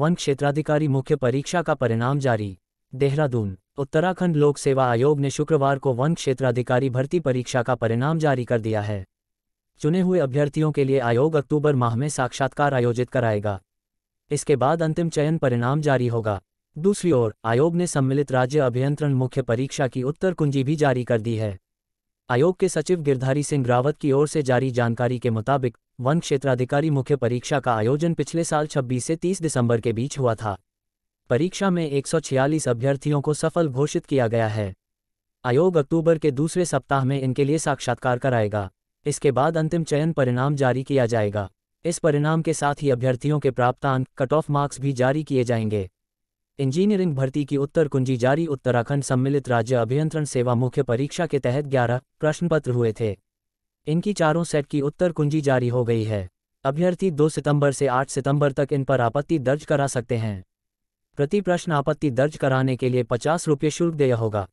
one क्षेत्राधिकारी मुख्य परीक्षा का परिणाम जारी देहरादून उत्तराखंड लोक सेवा आयोग ने शुक्रवार को वन क्षेत्राधिकारी भर्ती परीक्षा का परिणाम जारी कर दिया है चुने हुए अभ्यर्थियों के लिए आयोग अक्टूबर माह में साक्षात्कार आयोजित कराएगा इसके बाद अंतिम चयन परिणाम जारी होगा दूसरी ओर आयोग ने सम्मिलित राज्य अभियंत्रण मुख्य परीक्षा की उत्तर कुंजी भी जारी कर दी है आयोग के सचिव गिरधारी सिंह रावत की ओर से जारी जानकारी के मुताबिक वन क्षेत्राधिकारी मुख्य परीक्षा का आयोजन पिछले साल 26 से 30 दिसंबर के बीच हुआ था परीक्षा में 146 अभ्यर्थियों को सफल घोषित किया गया है आयोग अक्टूबर के दूसरे सप्ताह में इनके लिए साक्षात्कार कराएगा इसके बाद अंतिम चयन परिणाम जारी किया जाएगा इस परिणाम के साथ ही अभ्यर्थियों के प्राप्तांक कट ऑफ मार्क्स भी जारी किए जाएंगे इंजीनियरिंग भर्ती की उत्तर कुंजी जारी उत्तराखंड सम्मिलित राज्य अभियंत्रण सेवा मुख्य परीक्षा के तहत ग्यारह प्रश्न पत्र हुए थे इनकी चारों सेट की उत्तर कुंजी जारी हो गई है अभ्यर्थी 2 सितंबर से 8 सितंबर तक इन पर आपत्ति दर्ज करा सकते हैं प्रति प्रश्न आपत्ति दर्ज कराने के लिए पचास रुपये शुल्क देय होगा